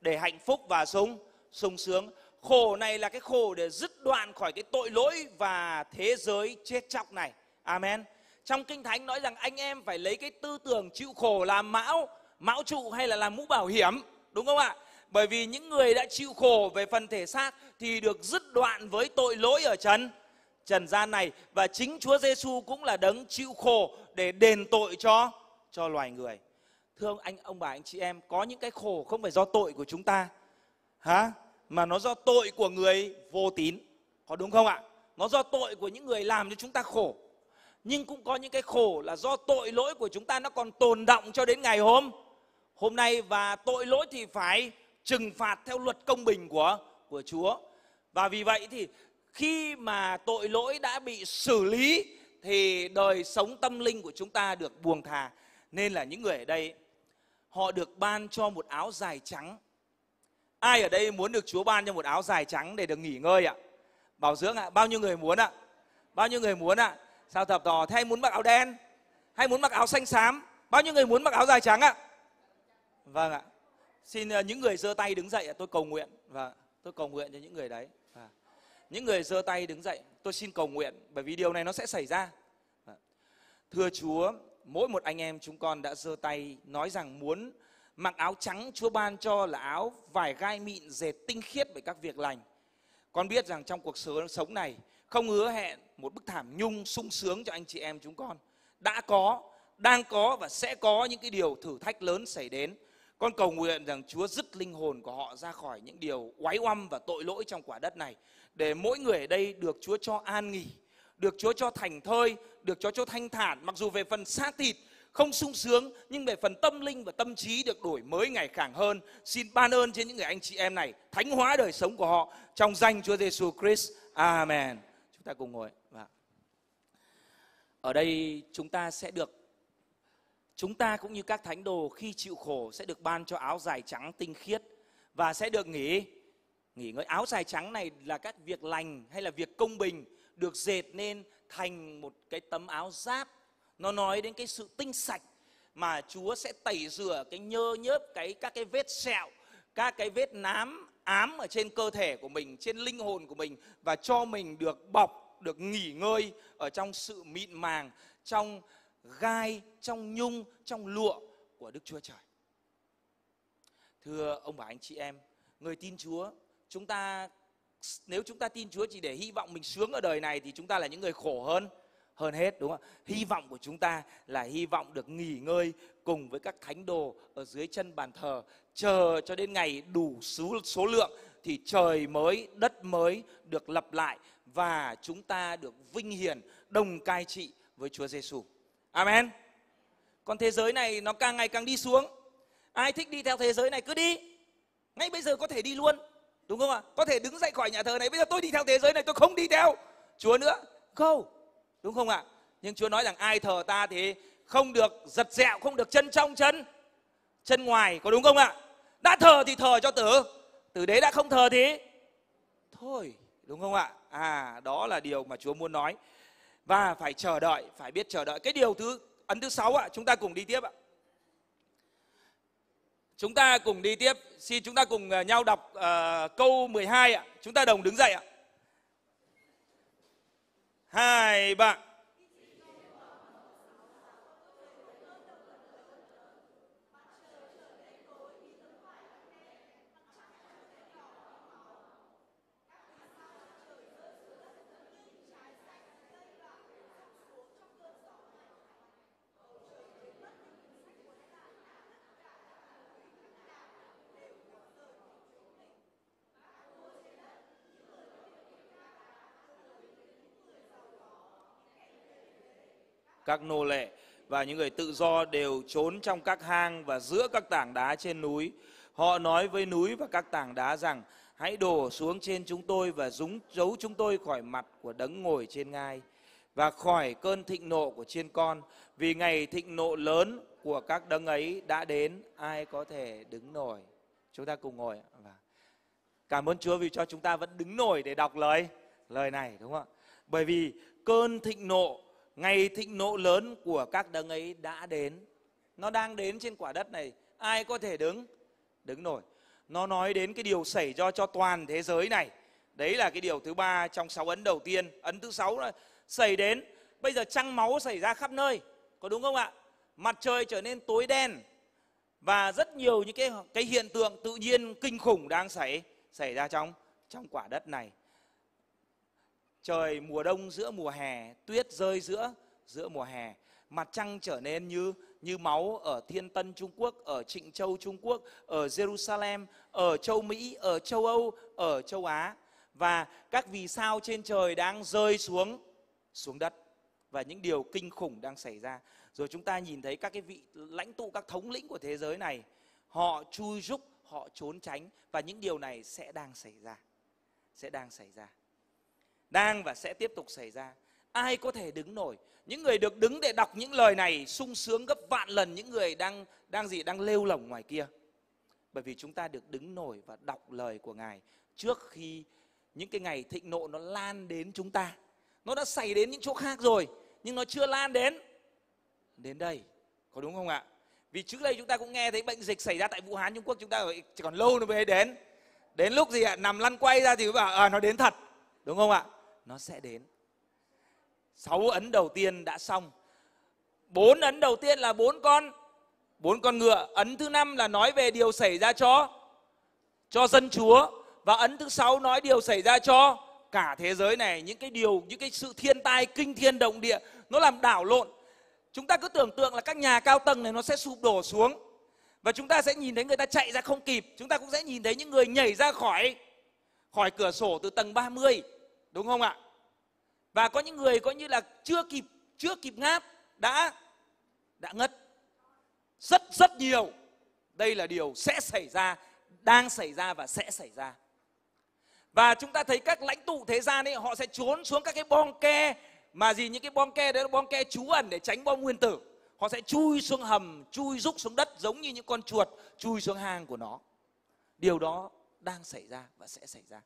để hạnh phúc và sung sung sướng khổ này là cái khổ để dứt đoạn khỏi cái tội lỗi và thế giới chết chóc này amen trong kinh thánh nói rằng anh em phải lấy cái tư tưởng chịu khổ làm mão mão trụ hay là làm mũ bảo hiểm đúng không ạ bởi vì những người đã chịu khổ về phần thể xác thì được dứt đoạn với tội lỗi ở trần trần gian này và chính Chúa Giêsu cũng là đấng chịu khổ để đền tội cho cho loài người. Thưa ông anh ông bà anh chị em, có những cái khổ không phải do tội của chúng ta. Hả? Mà nó do tội của người vô tín. Có đúng không ạ? Nó do tội của những người làm cho chúng ta khổ. Nhưng cũng có những cái khổ là do tội lỗi của chúng ta nó còn tồn động cho đến ngày hôm hôm nay và tội lỗi thì phải trừng phạt theo luật công bình của của Chúa. Và vì vậy thì khi mà tội lỗi đã bị xử lý thì đời sống tâm linh của chúng ta được buông thà. nên là những người ở đây họ được ban cho một áo dài trắng ai ở đây muốn được chúa ban cho một áo dài trắng để được nghỉ ngơi ạ bảo dưỡng ạ bao nhiêu người muốn ạ bao nhiêu người muốn ạ sao thập tò hay muốn mặc áo đen hay muốn mặc áo xanh xám bao nhiêu người muốn mặc áo dài trắng ạ vâng ạ xin ờ, những người giơ tay đứng dậy tôi cầu nguyện và vâng tôi cầu nguyện cho những người đấy những người giơ tay đứng dậy tôi xin cầu nguyện bởi vì điều này nó sẽ xảy ra dạ. thưa chúa mỗi một anh em chúng con đã giơ tay nói rằng muốn mặc áo trắng chúa ban cho là áo vải gai mịn dệt tinh khiết bởi các việc lành con biết rằng trong cuộc sống này không hứa hẹn một bức thảm nhung sung sướng cho anh chị em chúng con đã có đang có và sẽ có những cái điều thử thách lớn xảy đến con cầu nguyện rằng Chúa dứt linh hồn của họ ra khỏi những điều oái oăm và tội lỗi trong quả đất này để mỗi người ở đây được Chúa cho an nghỉ, được Chúa cho thành thơi, được Chúa cho thanh thản. Mặc dù về phần xác thịt không sung sướng nhưng về phần tâm linh và tâm trí được đổi mới ngày càng hơn. Xin ban ơn trên những người anh chị em này, thánh hóa đời sống của họ trong danh Chúa Giêsu Christ. Amen. Chúng ta cùng ngồi. Dạ. Ở đây chúng ta sẽ được chúng ta cũng như các thánh đồ khi chịu khổ sẽ được ban cho áo dài trắng tinh khiết và sẽ được nghỉ nghỉ ngơi áo dài trắng này là các việc lành hay là việc công bình được dệt nên thành một cái tấm áo giáp nó nói đến cái sự tinh sạch mà Chúa sẽ tẩy rửa cái nhơ nhớp cái các cái vết sẹo các cái vết nám ám ở trên cơ thể của mình trên linh hồn của mình và cho mình được bọc được nghỉ ngơi ở trong sự mịn màng trong gai trong nhung trong lụa của Đức Chúa Trời thưa ông bà anh chị em người tin Chúa chúng ta nếu chúng ta tin Chúa chỉ để hy vọng mình sướng ở đời này thì chúng ta là những người khổ hơn hơn hết đúng không Hy vọng của chúng ta là hy vọng được nghỉ ngơi cùng với các thánh đồ ở dưới chân bàn thờ chờ cho đến ngày đủ số số lượng thì trời mới, đất mới được lập lại và chúng ta được vinh hiển đồng cai trị với Chúa Giêsu. Amen. Còn thế giới này nó càng ngày càng đi xuống. Ai thích đi theo thế giới này cứ đi. Ngay bây giờ có thể đi luôn Đúng không ạ? Có thể đứng dậy khỏi nhà thờ này, bây giờ tôi đi theo thế giới này, tôi không đi theo Chúa nữa. Không. Đúng không ạ? Nhưng Chúa nói rằng ai thờ ta thì không được giật dẹo, không được chân trong chân, chân ngoài. Có đúng không ạ? Đã thờ thì thờ cho tử, tử đế đã không thờ thì thôi. Đúng không ạ? À, đó là điều mà Chúa muốn nói. Và phải chờ đợi, phải biết chờ đợi. Cái điều thứ ấn thứ sáu ạ, chúng ta cùng đi tiếp ạ. Chúng ta cùng đi tiếp. Xin chúng ta cùng ờ, nhau đọc uh, câu 12 ạ. Chúng ta đồng đứng dậy ạ. Hai bạn các nô lệ và những người tự do đều trốn trong các hang và giữa các tảng đá trên núi. Họ nói với núi và các tảng đá rằng, hãy đổ xuống trên chúng tôi và dúng giấu chúng tôi khỏi mặt của đấng ngồi trên ngai và khỏi cơn thịnh nộ của chiên con vì ngày thịnh nộ lớn của các đấng ấy đã đến ai có thể đứng nổi chúng ta cùng ngồi và cảm ơn Chúa vì cho chúng ta vẫn đứng nổi để đọc lời lời này đúng không ạ bởi vì cơn thịnh nộ ngày thịnh nộ lớn của các đấng ấy đã đến nó đang đến trên quả đất này ai có thể đứng đứng nổi nó nói đến cái điều xảy ra cho toàn thế giới này đấy là cái điều thứ ba trong sáu ấn đầu tiên ấn thứ sáu là xảy đến bây giờ trăng máu xảy ra khắp nơi có đúng không ạ mặt trời trở nên tối đen và rất nhiều những cái cái hiện tượng tự nhiên kinh khủng đang xảy xảy ra trong trong quả đất này trời mùa đông giữa mùa hè tuyết rơi giữa giữa mùa hè mặt trăng trở nên như như máu ở thiên tân trung quốc ở trịnh châu trung quốc ở jerusalem ở châu mỹ ở châu âu ở châu á và các vì sao trên trời đang rơi xuống xuống đất và những điều kinh khủng đang xảy ra rồi chúng ta nhìn thấy các cái vị lãnh tụ các thống lĩnh của thế giới này họ chui rúc họ trốn tránh và những điều này sẽ đang xảy ra sẽ đang xảy ra đang và sẽ tiếp tục xảy ra ai có thể đứng nổi những người được đứng để đọc những lời này sung sướng gấp vạn lần những người đang đang gì đang lêu lỏng ngoài kia bởi vì chúng ta được đứng nổi và đọc lời của ngài trước khi những cái ngày thịnh nộ nó lan đến chúng ta nó đã xảy đến những chỗ khác rồi nhưng nó chưa lan đến đến đây có đúng không ạ vì trước đây chúng ta cũng nghe thấy bệnh dịch xảy ra tại vũ hán trung quốc chúng ta còn lâu nó mới đến đến lúc gì ạ nằm lăn quay ra thì bảo à, nó đến thật đúng không ạ nó sẽ đến sáu ấn đầu tiên đã xong bốn ấn đầu tiên là bốn con bốn con ngựa ấn thứ năm là nói về điều xảy ra cho cho dân chúa và ấn thứ sáu nói điều xảy ra cho cả thế giới này những cái điều những cái sự thiên tai kinh thiên động địa nó làm đảo lộn chúng ta cứ tưởng tượng là các nhà cao tầng này nó sẽ sụp đổ xuống và chúng ta sẽ nhìn thấy người ta chạy ra không kịp chúng ta cũng sẽ nhìn thấy những người nhảy ra khỏi khỏi cửa sổ từ tầng 30 đúng không ạ và có những người coi như là chưa kịp chưa kịp ngáp đã đã ngất rất rất nhiều đây là điều sẽ xảy ra đang xảy ra và sẽ xảy ra và chúng ta thấy các lãnh tụ thế gian ấy họ sẽ trốn xuống các cái bong ke mà gì những cái bong ke đấy là bong ke trú ẩn để tránh bom nguyên tử họ sẽ chui xuống hầm chui rúc xuống đất giống như những con chuột chui xuống hang của nó điều đó đang xảy ra và sẽ xảy ra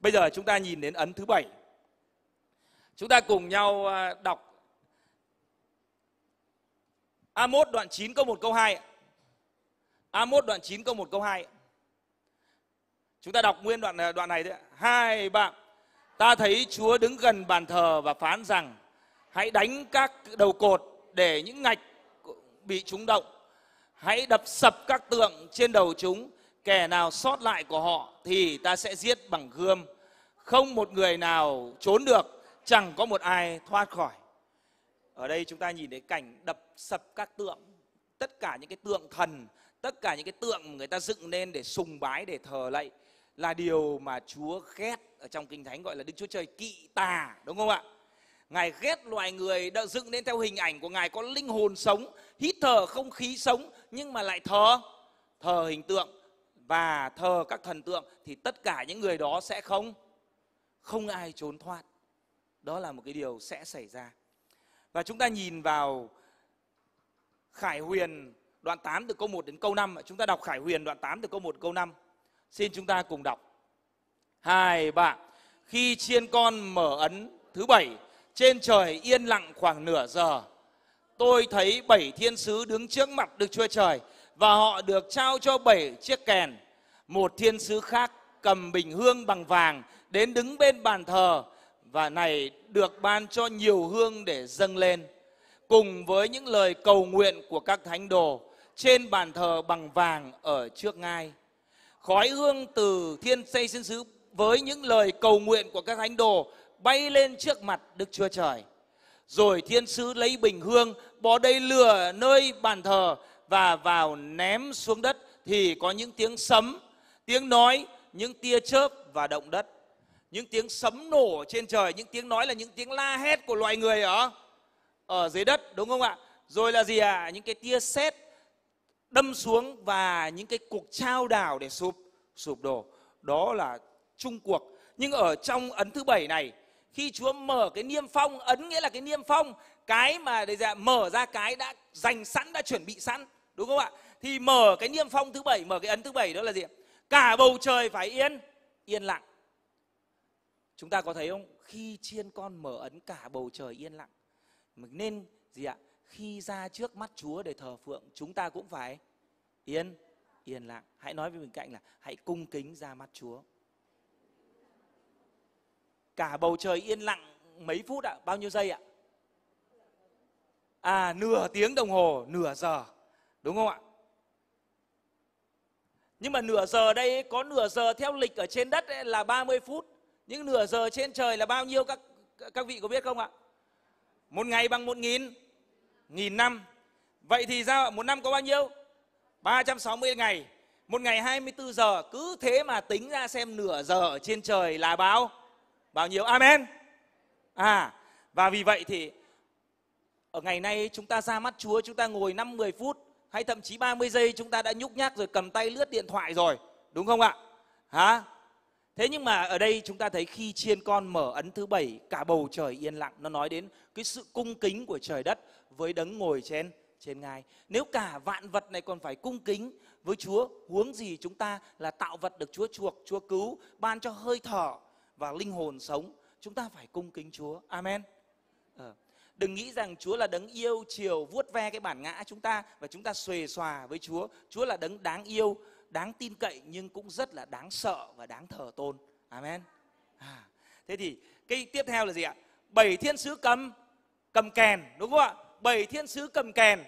Bây giờ chúng ta nhìn đến ấn thứ bảy. Chúng ta cùng nhau à, đọc A1 đoạn 9 câu 1 câu 2. A1 đoạn 9 câu 1 câu 2. Chúng ta đọc nguyên đoạn à, đoạn này đấy. Hai bạn ta thấy Chúa đứng gần bàn thờ và phán rằng hãy đánh các đầu cột để những ngạch bị chúng động hãy đập sập các tượng trên đầu chúng kẻ nào sót lại của họ thì ta sẽ giết bằng gươm không một người nào trốn được chẳng có một ai thoát khỏi ở đây chúng ta nhìn thấy cảnh đập sập các tượng tất cả những cái tượng thần tất cả những cái tượng người ta dựng lên để sùng bái để thờ lạy là điều mà Chúa ghét ở trong kinh thánh gọi là Đức Chúa Trời kỵ tà đúng không ạ? Ngài ghét loài người đã dựng lên theo hình ảnh của Ngài có linh hồn sống, hít thở không khí sống nhưng mà lại thờ thờ hình tượng và thờ các thần tượng thì tất cả những người đó sẽ không không ai trốn thoát. Đó là một cái điều sẽ xảy ra. Và chúng ta nhìn vào Khải Huyền đoạn 8 từ câu 1 đến câu 5, chúng ta đọc Khải Huyền đoạn 8 từ câu 1 câu 5. Xin chúng ta cùng đọc. Hai bạn khi chiên con mở ấn thứ bảy trên trời yên lặng khoảng nửa giờ tôi thấy bảy thiên sứ đứng trước mặt Đức Chúa Trời và họ được trao cho bảy chiếc kèn. Một thiên sứ khác cầm bình hương bằng vàng đến đứng bên bàn thờ và này được ban cho nhiều hương để dâng lên cùng với những lời cầu nguyện của các thánh đồ trên bàn thờ bằng vàng ở trước ngai. Khói hương từ thiên xây thiên sứ với những lời cầu nguyện của các thánh đồ bay lên trước mặt Đức Chúa Trời. Rồi thiên sứ lấy bình hương bỏ đầy lửa nơi bàn thờ và vào ném xuống đất thì có những tiếng sấm, tiếng nói, những tia chớp và động đất. Những tiếng sấm nổ trên trời, những tiếng nói là những tiếng la hét của loài người ở ở dưới đất đúng không ạ? Rồi là gì ạ? À? Những cái tia sét đâm xuống và những cái cuộc trao đảo để sụp sụp đổ. Đó là chung cuộc. Nhưng ở trong ấn thứ bảy này khi Chúa mở cái niêm phong, ấn nghĩa là cái niêm phong, cái mà để dạ, mở ra cái đã dành sẵn, đã chuẩn bị sẵn đúng không ạ thì mở cái niêm phong thứ bảy mở cái ấn thứ bảy đó là gì cả bầu trời phải yên yên lặng chúng ta có thấy không khi chiên con mở ấn cả bầu trời yên lặng nên gì ạ khi ra trước mắt chúa để thờ phượng chúng ta cũng phải yên yên lặng hãy nói với mình cạnh là hãy cung kính ra mắt chúa cả bầu trời yên lặng mấy phút ạ bao nhiêu giây ạ à nửa tiếng đồng hồ nửa giờ Đúng không ạ? Nhưng mà nửa giờ đây có nửa giờ theo lịch ở trên đất ấy là 30 phút. nhưng nửa giờ trên trời là bao nhiêu các các vị có biết không ạ? Một ngày bằng một nghìn, nghìn năm. Vậy thì sao Một năm có bao nhiêu? 360 ngày. Một ngày 24 giờ cứ thế mà tính ra xem nửa giờ ở trên trời là bao? Bao nhiêu? Amen. À và vì vậy thì ở ngày nay chúng ta ra mắt Chúa chúng ta ngồi 5 10 phút hay thậm chí 30 giây chúng ta đã nhúc nhác rồi cầm tay lướt điện thoại rồi đúng không ạ hả thế nhưng mà ở đây chúng ta thấy khi chiên con mở ấn thứ bảy cả bầu trời yên lặng nó nói đến cái sự cung kính của trời đất với đấng ngồi trên trên ngai nếu cả vạn vật này còn phải cung kính với chúa huống gì chúng ta là tạo vật được chúa chuộc chúa cứu ban cho hơi thở và linh hồn sống chúng ta phải cung kính chúa amen ờ. Đừng nghĩ rằng Chúa là đấng yêu chiều vuốt ve cái bản ngã chúng ta và chúng ta xuề xòa với Chúa. Chúa là đấng đáng yêu, đáng tin cậy nhưng cũng rất là đáng sợ và đáng thờ tôn. Amen. À, thế thì cái tiếp theo là gì ạ? Bảy thiên sứ cầm cầm kèn đúng không ạ? Bảy thiên sứ cầm kèn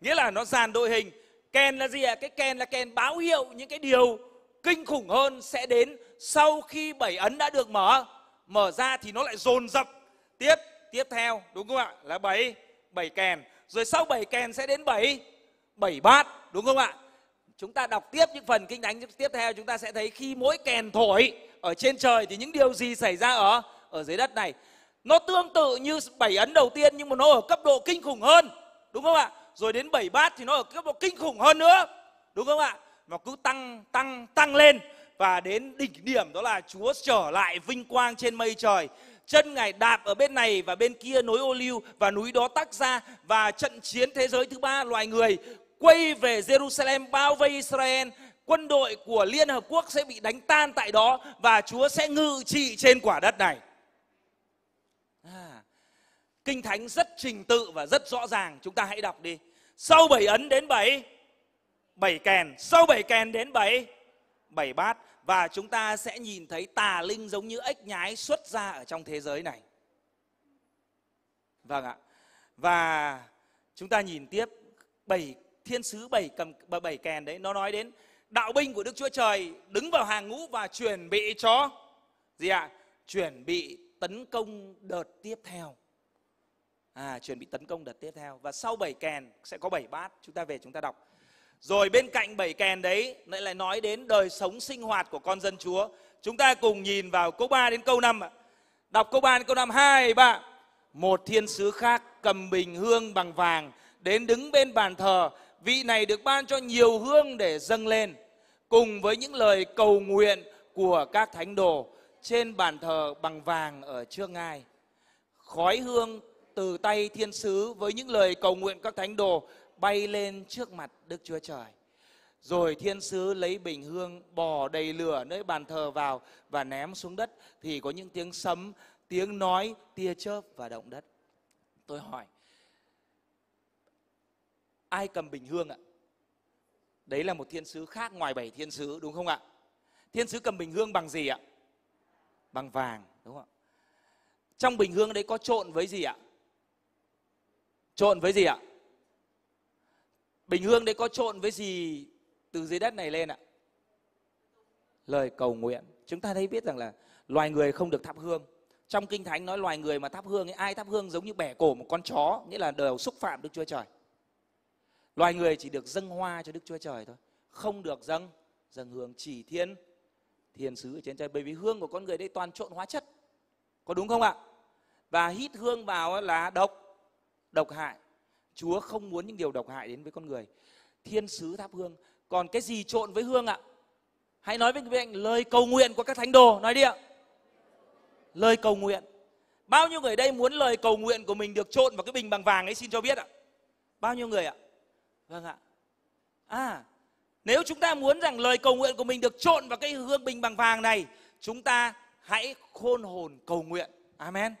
nghĩa là nó dàn đội hình. Kèn là gì ạ? Cái kèn là kèn báo hiệu những cái điều kinh khủng hơn sẽ đến sau khi bảy ấn đã được mở mở ra thì nó lại dồn dập tiếp tiếp theo đúng không ạ là bảy bảy kèn rồi sau bảy kèn sẽ đến bảy bảy bát đúng không ạ chúng ta đọc tiếp những phần kinh thánh tiếp theo chúng ta sẽ thấy khi mỗi kèn thổi ở trên trời thì những điều gì xảy ra ở ở dưới đất này nó tương tự như bảy ấn đầu tiên nhưng mà nó ở cấp độ kinh khủng hơn đúng không ạ rồi đến bảy bát thì nó ở cấp độ kinh khủng hơn nữa đúng không ạ mà cứ tăng tăng tăng lên và đến đỉnh điểm đó là Chúa trở lại vinh quang trên mây trời chân ngài đạp ở bên này và bên kia núi ô liu và núi đó tắc ra và trận chiến thế giới thứ ba loài người quay về Jerusalem bao vây Israel quân đội của Liên Hợp Quốc sẽ bị đánh tan tại đó và Chúa sẽ ngự trị trên quả đất này. À, Kinh Thánh rất trình tự và rất rõ ràng, chúng ta hãy đọc đi. Sau bảy ấn đến bảy, bảy kèn, sau bảy kèn đến bảy, bảy bát. Và chúng ta sẽ nhìn thấy tà linh giống như ếch nhái xuất ra ở trong thế giới này. Vâng ạ. Và chúng ta nhìn tiếp bảy thiên sứ bảy cầm bảy kèn đấy nó nói đến đạo binh của Đức Chúa Trời đứng vào hàng ngũ và chuẩn bị cho gì ạ? Chuẩn bị tấn công đợt tiếp theo. À, chuẩn bị tấn công đợt tiếp theo và sau bảy kèn sẽ có bảy bát chúng ta về chúng ta đọc rồi bên cạnh bảy kèn đấy lại lại nói đến đời sống sinh hoạt của con dân Chúa. Chúng ta cùng nhìn vào câu 3 đến câu 5 ạ. Đọc câu 3 đến câu 5 2 3. Một thiên sứ khác cầm bình hương bằng vàng đến đứng bên bàn thờ, vị này được ban cho nhiều hương để dâng lên cùng với những lời cầu nguyện của các thánh đồ trên bàn thờ bằng vàng ở trước ngai. Khói hương từ tay thiên sứ với những lời cầu nguyện các thánh đồ bay lên trước mặt Đức Chúa Trời. Rồi thiên sứ lấy bình hương bò đầy lửa nơi bàn thờ vào và ném xuống đất thì có những tiếng sấm, tiếng nói, tia chớp và động đất. Tôi hỏi, ai cầm bình hương ạ? Đấy là một thiên sứ khác ngoài bảy thiên sứ đúng không ạ? Thiên sứ cầm bình hương bằng gì ạ? Bằng vàng đúng không ạ? Trong bình hương đấy có trộn với gì ạ? Trộn với gì ạ? Bình hương đấy có trộn với gì từ dưới đất này lên ạ? Lời cầu nguyện. Chúng ta thấy biết rằng là loài người không được thắp hương. Trong Kinh Thánh nói loài người mà thắp hương, ấy, ai thắp hương giống như bẻ cổ một con chó, nghĩa là đều xúc phạm Đức Chúa Trời. Loài người chỉ được dâng hoa cho Đức Chúa Trời thôi. Không được dâng, dâng hương chỉ thiên, thiên sứ ở trên trời. Bởi vì hương của con người đây toàn trộn hóa chất. Có đúng không ạ? Và hít hương vào là độc, độc hại Chúa không muốn những điều độc hại đến với con người. Thiên sứ thắp hương. Còn cái gì trộn với hương ạ? Hãy nói với anh lời cầu nguyện của các thánh đồ. Nói đi ạ. Lời cầu nguyện. Bao nhiêu người đây muốn lời cầu nguyện của mình được trộn vào cái bình bằng vàng ấy xin cho biết ạ? Bao nhiêu người ạ? Vâng ạ. À, nếu chúng ta muốn rằng lời cầu nguyện của mình được trộn vào cái hương bình bằng vàng này, chúng ta hãy khôn hồn cầu nguyện. Amen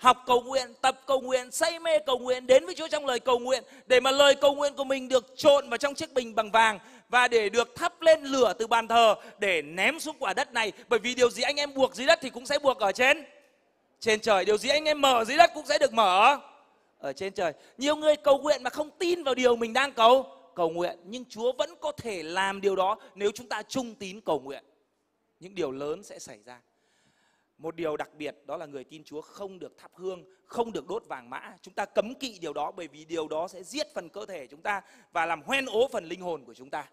học cầu nguyện, tập cầu nguyện, say mê cầu nguyện, đến với Chúa trong lời cầu nguyện để mà lời cầu nguyện của mình được trộn vào trong chiếc bình bằng vàng và để được thắp lên lửa từ bàn thờ để ném xuống quả đất này bởi vì điều gì anh em buộc dưới đất thì cũng sẽ buộc ở trên trên trời điều gì anh em mở dưới đất cũng sẽ được mở ở trên trời nhiều người cầu nguyện mà không tin vào điều mình đang cầu cầu nguyện nhưng Chúa vẫn có thể làm điều đó nếu chúng ta trung tín cầu nguyện những điều lớn sẽ xảy ra một điều đặc biệt đó là người tin Chúa không được thắp hương, không được đốt vàng mã. Chúng ta cấm kỵ điều đó bởi vì điều đó sẽ giết phần cơ thể chúng ta và làm hoen ố phần linh hồn của chúng ta.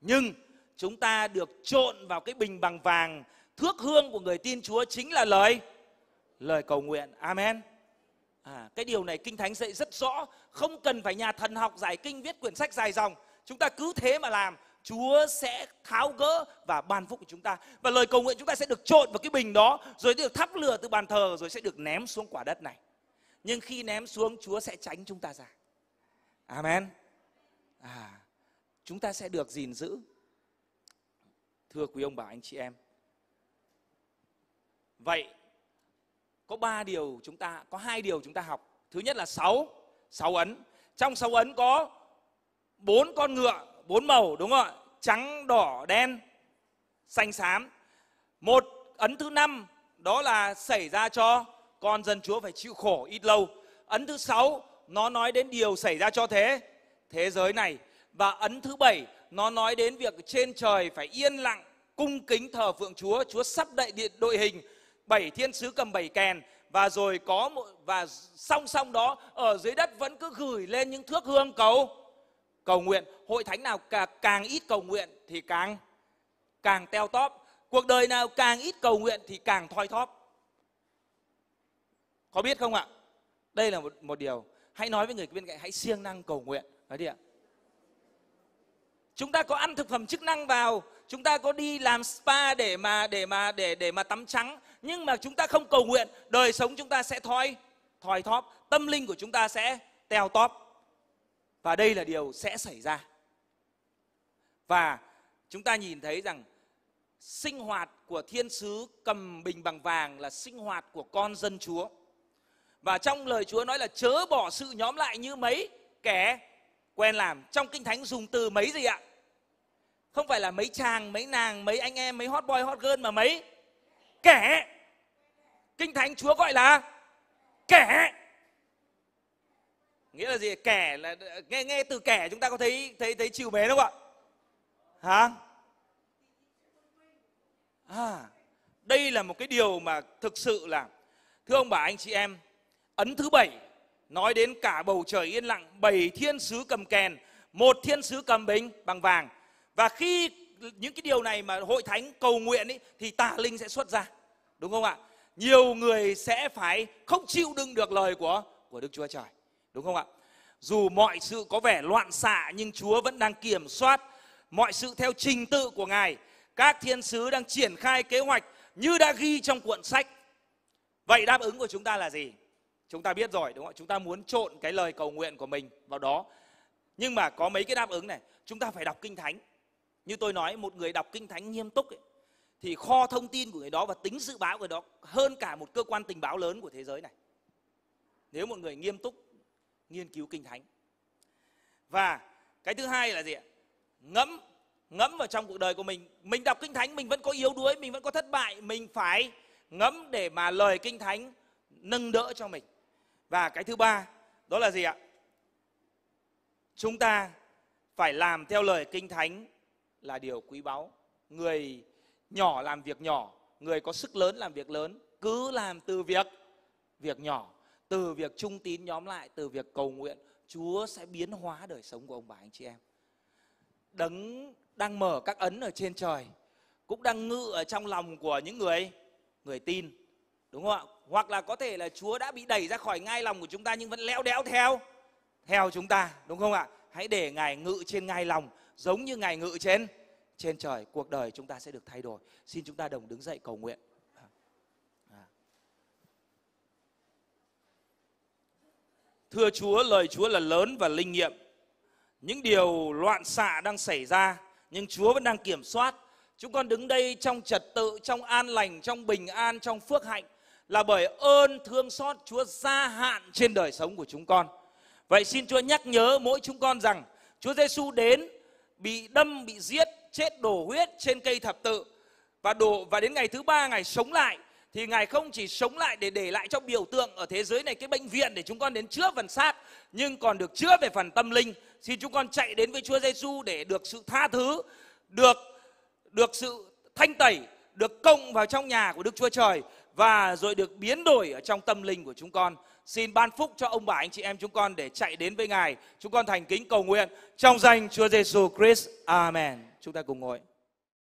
Nhưng chúng ta được trộn vào cái bình bằng vàng, thước hương của người tin Chúa chính là lời lời cầu nguyện. Amen. À, cái điều này kinh thánh dạy rất rõ, không cần phải nhà thần học giải kinh viết quyển sách dài dòng, chúng ta cứ thế mà làm Chúa sẽ tháo gỡ và ban phúc của chúng ta. Và lời cầu nguyện chúng ta sẽ được trộn vào cái bình đó, rồi được thắp lửa từ bàn thờ, rồi sẽ được ném xuống quả đất này. Nhưng khi ném xuống, Chúa sẽ tránh chúng ta ra. Amen. À, chúng ta sẽ được gìn giữ. Thưa quý ông bà anh chị em. Vậy có ba điều chúng ta có hai điều chúng ta học. Thứ nhất là sáu, sáu ấn. Trong sáu ấn có bốn con ngựa bốn màu đúng không ạ trắng đỏ đen xanh xám một ấn thứ năm đó là xảy ra cho con dân chúa phải chịu khổ ít lâu ấn thứ sáu nó nói đến điều xảy ra cho thế thế giới này và ấn thứ bảy nó nói đến việc trên trời phải yên lặng cung kính thờ phượng chúa chúa sắp đại điện đội hình bảy thiên sứ cầm bảy kèn và rồi có một và song song đó ở dưới đất vẫn cứ gửi lên những thước hương cầu cầu nguyện hội thánh nào càng, ít cầu nguyện thì càng càng teo tóp cuộc đời nào càng ít cầu nguyện thì càng thoi thóp có biết không ạ đây là một, một điều hãy nói với người bên cạnh hãy siêng năng cầu nguyện nói đi ạ chúng ta có ăn thực phẩm chức năng vào chúng ta có đi làm spa để mà để mà để để mà tắm trắng nhưng mà chúng ta không cầu nguyện đời sống chúng ta sẽ thoi thoi thóp tâm linh của chúng ta sẽ teo tóp và đây là điều sẽ xảy ra. Và chúng ta nhìn thấy rằng sinh hoạt của thiên sứ cầm bình bằng vàng là sinh hoạt của con dân Chúa. Và trong lời Chúa nói là chớ bỏ sự nhóm lại như mấy kẻ quen làm. Trong Kinh Thánh dùng từ mấy gì ạ? Không phải là mấy chàng, mấy nàng, mấy anh em, mấy hot boy, hot girl mà mấy kẻ. Kinh Thánh Chúa gọi là kẻ nghĩa là gì kẻ là nghe nghe từ kẻ chúng ta có thấy thấy thấy chiều mến không ạ hả à, đây là một cái điều mà thực sự là thưa ông bà anh chị em ấn thứ bảy nói đến cả bầu trời yên lặng bảy thiên sứ cầm kèn một thiên sứ cầm bình bằng vàng và khi những cái điều này mà hội thánh cầu nguyện ý, thì tà linh sẽ xuất ra đúng không ạ nhiều người sẽ phải không chịu đựng được lời của của đức chúa trời Đúng không ạ? Dù mọi sự có vẻ loạn xạ nhưng Chúa vẫn đang kiểm soát mọi sự theo trình tự của Ngài. Các thiên sứ đang triển khai kế hoạch như đã ghi trong cuộn sách. Vậy đáp ứng của chúng ta là gì? Chúng ta biết rồi đúng không ạ? Chúng ta muốn trộn cái lời cầu nguyện của mình vào đó. Nhưng mà có mấy cái đáp ứng này, chúng ta phải đọc kinh thánh. Như tôi nói, một người đọc kinh thánh nghiêm túc ấy, thì kho thông tin của người đó và tính dự báo của người đó hơn cả một cơ quan tình báo lớn của thế giới này. Nếu một người nghiêm túc nghiên cứu kinh thánh và cái thứ hai là gì ạ ngẫm ngẫm vào trong cuộc đời của mình mình đọc kinh thánh mình vẫn có yếu đuối mình vẫn có thất bại mình phải ngẫm để mà lời kinh thánh nâng đỡ cho mình và cái thứ ba đó là gì ạ chúng ta phải làm theo lời kinh thánh là điều quý báu người nhỏ làm việc nhỏ người có sức lớn làm việc lớn cứ làm từ việc việc nhỏ từ việc trung tín nhóm lại từ việc cầu nguyện chúa sẽ biến hóa đời sống của ông bà anh chị em đấng đang mở các ấn ở trên trời cũng đang ngự ở trong lòng của những người người tin đúng không ạ hoặc là có thể là chúa đã bị đẩy ra khỏi ngai lòng của chúng ta nhưng vẫn leo đéo theo theo chúng ta đúng không ạ hãy để ngài ngự trên ngai lòng giống như ngài ngự trên trên trời cuộc đời chúng ta sẽ được thay đổi xin chúng ta đồng đứng dậy cầu nguyện Thưa Chúa, lời Chúa là lớn và linh nghiệm. Những điều loạn xạ đang xảy ra, nhưng Chúa vẫn đang kiểm soát. Chúng con đứng đây trong trật tự, trong an lành, trong bình an, trong phước hạnh là bởi ơn thương xót Chúa gia hạn trên đời sống của chúng con. Vậy xin Chúa nhắc nhớ mỗi chúng con rằng Chúa Giêsu đến bị đâm, bị giết, chết đổ huyết trên cây thập tự và đổ và đến ngày thứ ba ngày sống lại thì Ngài không chỉ sống lại để để lại cho biểu tượng ở thế giới này cái bệnh viện để chúng con đến chữa phần xác, nhưng còn được chữa về phần tâm linh. Xin chúng con chạy đến với Chúa Giêsu để được sự tha thứ, được được sự thanh tẩy, được cộng vào trong nhà của Đức Chúa Trời và rồi được biến đổi ở trong tâm linh của chúng con. Xin ban phúc cho ông bà anh chị em chúng con để chạy đến với Ngài. Chúng con thành kính cầu nguyện trong danh Chúa Giêsu Christ. Amen. Chúng ta cùng ngồi.